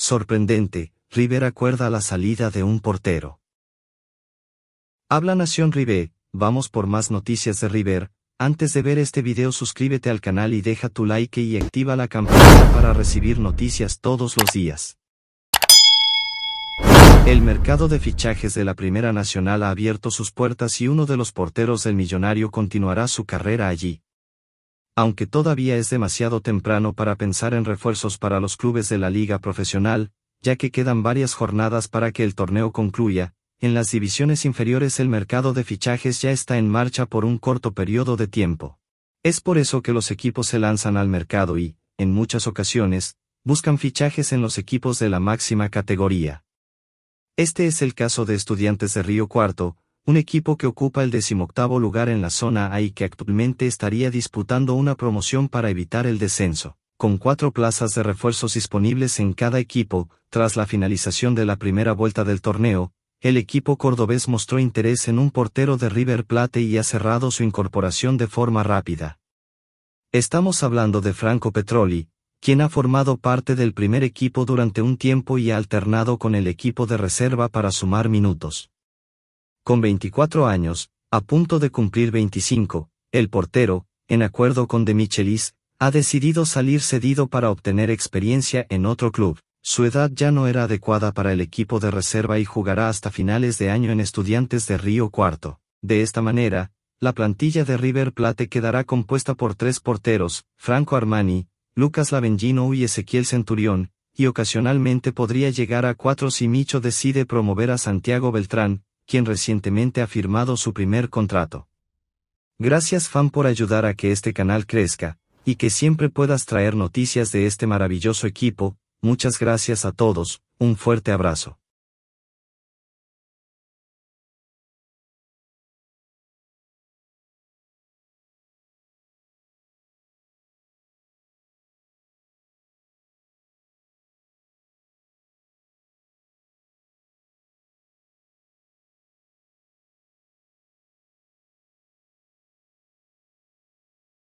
Sorprendente, River acuerda la salida de un portero. Habla Nación River, vamos por más noticias de River, antes de ver este video suscríbete al canal y deja tu like y activa la campanita para recibir noticias todos los días. El mercado de fichajes de la Primera Nacional ha abierto sus puertas y uno de los porteros del millonario continuará su carrera allí aunque todavía es demasiado temprano para pensar en refuerzos para los clubes de la liga profesional, ya que quedan varias jornadas para que el torneo concluya, en las divisiones inferiores el mercado de fichajes ya está en marcha por un corto periodo de tiempo. Es por eso que los equipos se lanzan al mercado y, en muchas ocasiones, buscan fichajes en los equipos de la máxima categoría. Este es el caso de Estudiantes de Río Cuarto, un equipo que ocupa el decimoctavo lugar en la zona A y que actualmente estaría disputando una promoción para evitar el descenso, con cuatro plazas de refuerzos disponibles en cada equipo, tras la finalización de la primera vuelta del torneo, el equipo cordobés mostró interés en un portero de River Plate y ha cerrado su incorporación de forma rápida. Estamos hablando de Franco Petroli, quien ha formado parte del primer equipo durante un tiempo y ha alternado con el equipo de reserva para sumar minutos con 24 años, a punto de cumplir 25, el portero, en acuerdo con De Michelis, ha decidido salir cedido para obtener experiencia en otro club. Su edad ya no era adecuada para el equipo de reserva y jugará hasta finales de año en Estudiantes de Río Cuarto. De esta manera, la plantilla de River Plate quedará compuesta por tres porteros, Franco Armani, Lucas Lavengino y Ezequiel Centurión, y ocasionalmente podría llegar a cuatro si Micho decide promover a Santiago Beltrán, quien recientemente ha firmado su primer contrato. Gracias fan por ayudar a que este canal crezca, y que siempre puedas traer noticias de este maravilloso equipo, muchas gracias a todos, un fuerte abrazo.